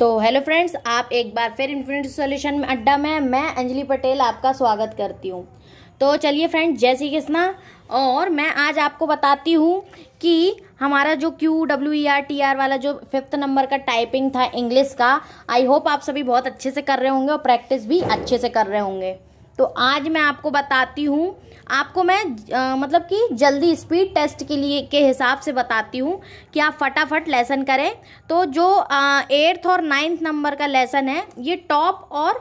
तो hello friends आप एक बार फिर इन्फिनिटी सॉल्यूशन में अड्डा में मैं अंजलि पटेल आपका स्वागत करती हूँ तो चलिए फ्रेंड्स जय श्री कृष्णा और मैं आज आपको बताती हूँ कि हमारा जो Q W E R T R वाला जो फिफ्थ नंबर का टाइपिंग था इंग्लिश का आई होप आप सभी बहुत अच्छे से कर रहे होंगे और प्रैक्टिस भी अच्छे से कर रहे होंगे तो आज मैं आपको बताती हूँ आपको मैं आ, मतलब कि जल्दी स्पीड टेस्ट के लिए के हिसाब से बताती हूँ कि आप फटाफट लेसन करें तो जो एट्थ और नाइन्थ नंबर का लेसन है ये टॉप और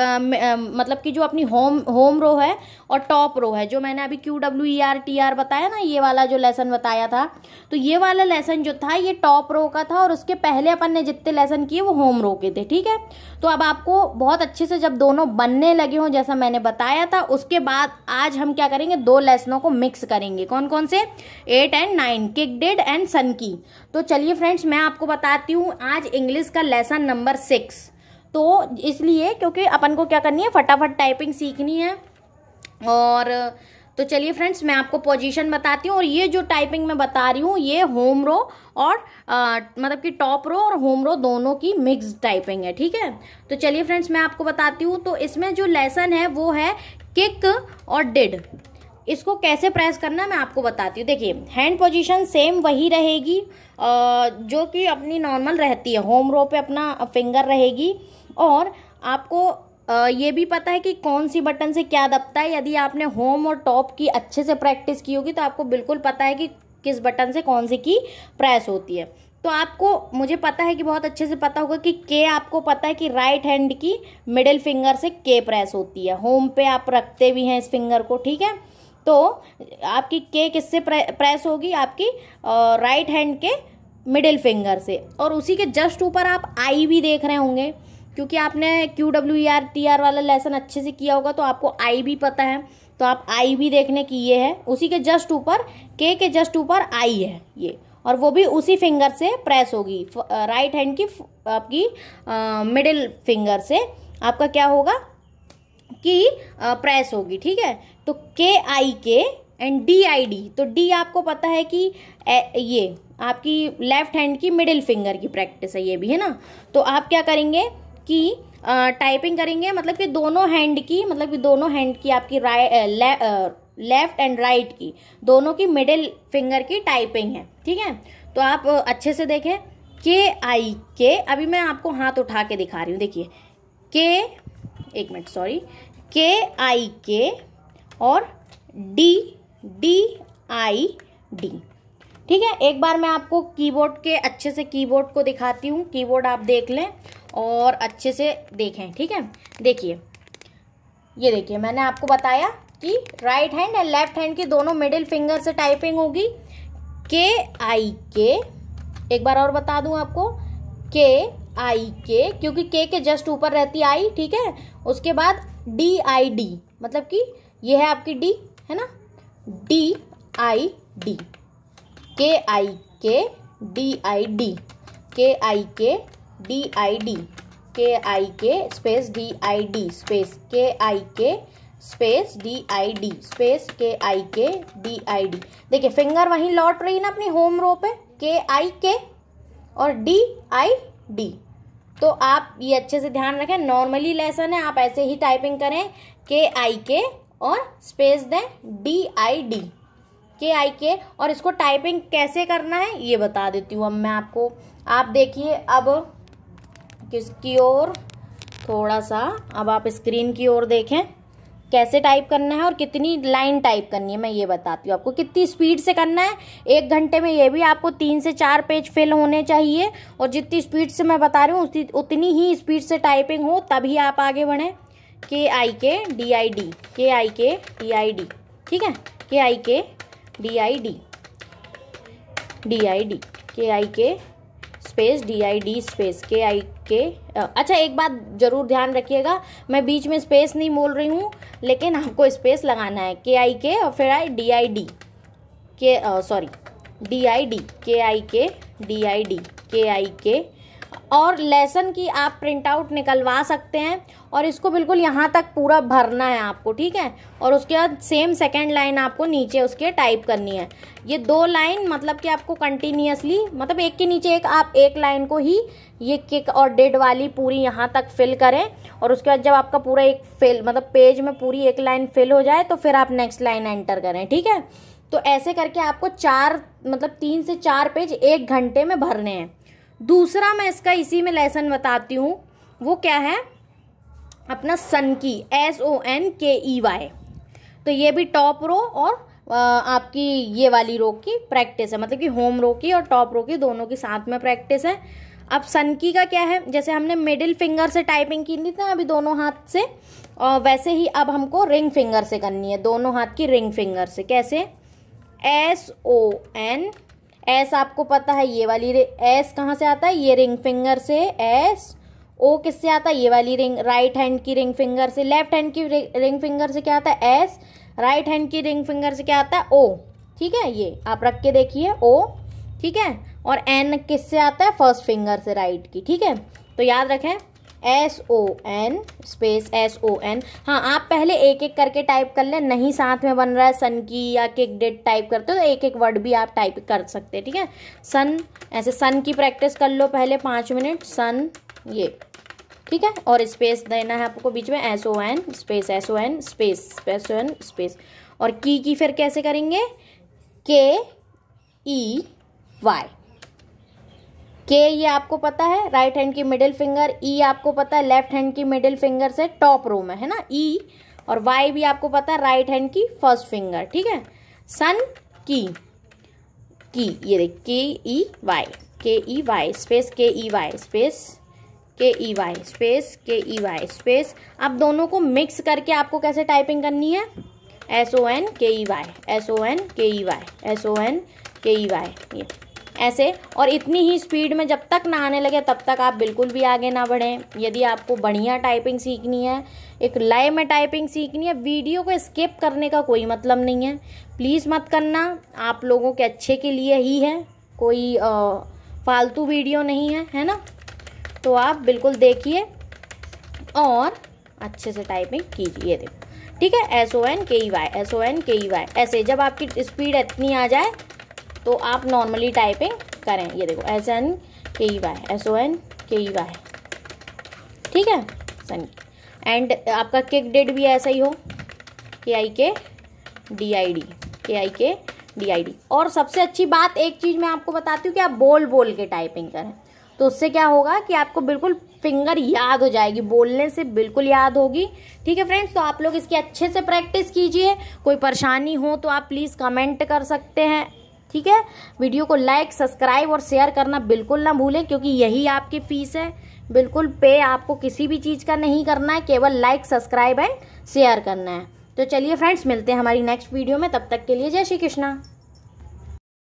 आ, मतलब कि जो अपनी होम होम रो है और टॉप रो है जो मैंने अभी Q W E R T R बताया ना ये वाला जो लेसन बताया था तो ये वाला लेसन जो था ये टॉप रो का था और उसके पहले अपन ने जितने लेसन किए वो होम रो के थे ठीक है तो अब आपको बहुत अच्छे से जब दोनों बनने लगे हों जैसा मैंने बताया था उसके बाद आज हम क्या करेंगे दो लेसनों को मिक्स करेंगे कौन कौन से eight and nine kick dead and son की तो चलिए फ्रेंड्स मैं आपको बताती हूँ आज इंग्लिश का लेसन नंबर सिक्स तो इसलिए क्योंकि अपन को क्या करनी है फटाफट टाइपिंग सीखनी है और तो चलिए फ्रेंड्स मैं आपको पोजीशन बताती हूँ और ये जो टाइपिंग मैं बता रही हूँ ये होम रो और आ, मतलब कि टॉप रो और होम रो दोनों की मिक्स टाइपिंग है ठीक है तो चलिए फ्रेंड्स मैं आपको बताती हूँ तो इसमें जो लेसन है वो है किक और डिड इसको कैसे प्रेस करना मैं आपको बताती हूँ देखिए हैंड पोजीशन सेम वही रहेगी जो कि अपनी नॉर्मल रहती है होम रो पे अपना फिंगर रहेगी और आपको ये भी पता है कि कौन सी बटन से क्या दबता है यदि आपने होम और टॉप की अच्छे से प्रैक्टिस की होगी तो आपको बिल्कुल पता है कि किस बटन से कौन सी की प्रेस होती है तो आपको मुझे पता है कि बहुत अच्छे से पता होगा कि के आपको पता है कि राइट हैंड की मिडिल फिंगर से के प्रेस होती है होम पे आप रखते भी हैं इस फिंगर को ठीक है तो आपकी के किससे प्रेस होगी आपकी राइट हैंड के मिडिल फिंगर से और उसी के जस्ट ऊपर आप आई भी देख रहे होंगे क्योंकि आपने Q W R T R वाला लेसन अच्छे से किया होगा तो आपको आई भी पता है तो आप आई भी देखने की ये है उसी के जस्ट ऊपर के के जस्ट ऊपर आई है ये और वो भी उसी फिंगर से प्रेस होगी राइट हैंड की आपकी मिडिल फिंगर से आपका क्या होगा कि प्रेस होगी ठीक है तो K I K and D I D तो डी आपको पता है कि ए, ये आपकी लेफ्ट हैंड की मिडिल फिंगर की प्रैक्टिस है ये भी है ना तो आप क्या करेंगे की आ, टाइपिंग करेंगे मतलब कि दोनों हैंड की मतलब कि दोनों हैंड की आपकी राइट लेफ्ट एंड राइट की दोनों की मिडिल फिंगर की टाइपिंग है ठीक है तो आप अच्छे से देखें के आई के अभी मैं आपको हाथ उठा के दिखा रही हूँ देखिए के एक मिनट सॉरी के आई के और डी डी आई डी ठीक है एक बार मैं आपको कीबोर्ड के अच्छे से कीबोर्ड को दिखाती हूँ कीबोर्ड आप देख लें और अच्छे से देखें ठीक है देखिए ये देखिए मैंने आपको बताया कि right hand and left hand की दोनों मिडिल फिंगर से टाइपिंग होगी के आई के एक बार और बता दूं आपको के आई के क्योंकि के के जस्ट ऊपर रहती आई ठीक है उसके बाद डी आई डी मतलब कि यह है आपकी डी है ना D I D K I K D I D K I K D I D K I K space D I D space K I K space D I D space K I K D I D देखिए finger वहीं लौट रही है ना अपनी home रो पे के I K और डी आई डी तो आप ये अच्छे से ध्यान रखें नॉर्मली लेसन है आप ऐसे ही टाइपिंग करें के आई के और स्पेस दें D I D K I K और इसको टाइपिंग कैसे करना है ये बता देती हूँ अब मैं आपको आप देखिए अब किसकी ओर थोड़ा सा अब आप स्क्रीन की ओर देखें कैसे टाइप करना है और कितनी लाइन टाइप करनी है मैं ये बताती हूँ आपको कितनी स्पीड से करना है एक घंटे में ये भी आपको तीन से चार पेज फिल होने चाहिए और जितनी स्पीड से मैं बता रही हूँ उतनी ही स्पीड से टाइपिंग हो तभी आप आगे बढ़ें के I K D I D K I K D I D ठीक है K I K D I D D I D K I K space D I D space K I के अच्छा एक बात ज़रूर ध्यान रखिएगा मैं बीच में स्पेस नहीं बोल रही हूँ लेकिन आपको स्पेस लगाना है के आई के और फिर I D I D K sorry D I D K I K D I D K I K और लेसन की आप प्रिंट आउट निकलवा सकते हैं और इसको बिल्कुल यहाँ तक पूरा भरना है आपको ठीक है और उसके बाद सेम सेकेंड लाइन आपको नीचे उसके टाइप करनी है ये दो लाइन मतलब कि आपको कंटिन्यूसली मतलब एक के नीचे एक आप एक लाइन को ही ये किक और डेड वाली पूरी यहाँ तक फिल करें और उसके बाद जब आपका पूरा एक फिल मतलब पेज में पूरी एक लाइन फिल हो जाए तो फिर आप नेक्स्ट लाइन एंटर करें ठीक है तो ऐसे करके आपको चार मतलब तीन से चार पेज एक घंटे में भरने हैं दूसरा मैं इसका इसी में लेसन बताती हूँ वो क्या है अपना सन की S O N K E Y तो ये भी टॉप रो और आपकी ये वाली रो की प्रैक्टिस है मतलब कि होम रो की और टॉप रो की दोनों की साथ में प्रैक्टिस है अब सन की का क्या है जैसे हमने मिडिल फिंगर से टाइपिंग की थी ना अभी दोनों हाथ से और वैसे ही अब हमको रिंग फिंगर से करनी है दोनों हाथ की रिंग फिंगर से कैसे एस ओ एन एस आपको पता है ये वाली एस कहाँ से आता है ये रिंग फिंगर से एस ओ किससे आता है ये वाली रिंग राइट हैंड की रिंग फिंगर से लेफ्ट हैंड की रिंग फिंगर से क्या आता है एस राइट हैंड की रिंग फिंगर से क्या आता है ओ ठीक है ये आप रख के देखिए ओ ठीक है और एन किससे आता है फर्स्ट फिंगर से राइट की ठीक है तो याद रखें S O N space S O N हाँ आप पहले एक एक करके टाइप कर लें नहीं साथ में बन रहा है सन की या केक डेट टाइप करते हो तो एक एक वर्ड भी आप टाइप कर सकते हैं ठीक है सन ऐसे सन की प्रैक्टिस कर लो पहले पाँच मिनट सन ये ठीक है और स्पेस देना है आपको बीच में S O N space S O N space S O N space और की की फिर कैसे करेंगे के ई वाई के ये आपको पता है राइट हैंड की मिडिल फिंगर ई आपको पता है लेफ्ट हैंड की मिडिल फिंगर से टॉप रो में है ना ई e और वाई भी आपको पता है राइट हैंड की फर्स्ट फिंगर ठीक है सन की की ये देख के ई वाई के ई वाई स्पेस के ई वाई स्पेस के ई वाई स्पेस के ई वाई स्पेस अब दोनों को मिक्स करके आपको कैसे टाइपिंग करनी है S O N K E Y S O N K E Y S O N K E Y ये ऐसे और इतनी ही स्पीड में जब तक ना आने लगे तब तक आप बिल्कुल भी आगे ना बढ़ें यदि आपको बढ़िया टाइपिंग सीखनी है एक लय में टाइपिंग सीखनी है वीडियो को स्किप करने का कोई मतलब नहीं है प्लीज़ मत करना आप लोगों के अच्छे के लिए ही है कोई फालतू वीडियो नहीं है है ना तो आप बिल्कुल देखिए और अच्छे से टाइपिंग कीजिए देखो ठीक है S O N K E Y S O N K E Y ऐसे जब आपकी स्पीड इतनी आ जाए तो आप नॉर्मली टाइपिंग करें ये देखो S N K E Y S O N K E Y ठीक है सन एंड आपका किक डेट भी ऐसा ही हो के I K D I D K I K D I D और सबसे अच्छी बात एक चीज़ मैं आपको बताती हूँ कि आप बोल बोल के टाइपिंग करें तो उससे क्या होगा कि आपको बिल्कुल फिंगर याद हो जाएगी बोलने से बिल्कुल याद होगी ठीक है फ्रेंड्स तो आप लोग इसकी अच्छे से प्रैक्टिस कीजिए कोई परेशानी हो तो आप प्लीज़ कमेंट कर सकते हैं ठीक है वीडियो को लाइक सब्सक्राइब और शेयर करना बिल्कुल ना भूलें क्योंकि यही आपकी फीस है बिल्कुल पे आपको किसी भी चीज़ का नहीं करना है केवल लाइक सब्सक्राइब एंड शेयर करना है तो चलिए फ्रेंड्स मिलते हैं हमारी नेक्स्ट वीडियो में तब तक के लिए जय श्री कृष्णा